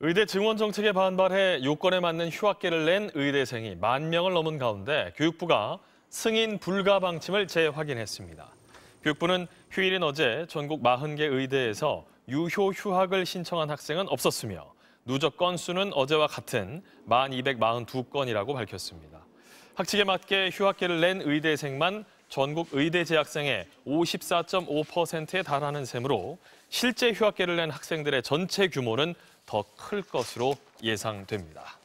의대 증원 정책에 반발해 요건에 맞는 휴학계를 낸 의대생이 만 명을 넘은 가운데 교육부가 승인 불가 방침을 재확인했습니다. 교육부는 휴일인 어제 전국 40개 의대에서 유효 휴학을 신청한 학생은 없었으며 누적 건수는 어제와 같은 1,242건이라고 밝혔습니다. 학칙에 맞게 휴학계를 낸 의대생만 전국 의대 재학생의 54.5%에 달하는 셈으로 실제 휴학계를 낸 학생들의 전체 규모는 더 클 것으로 예상됩니다.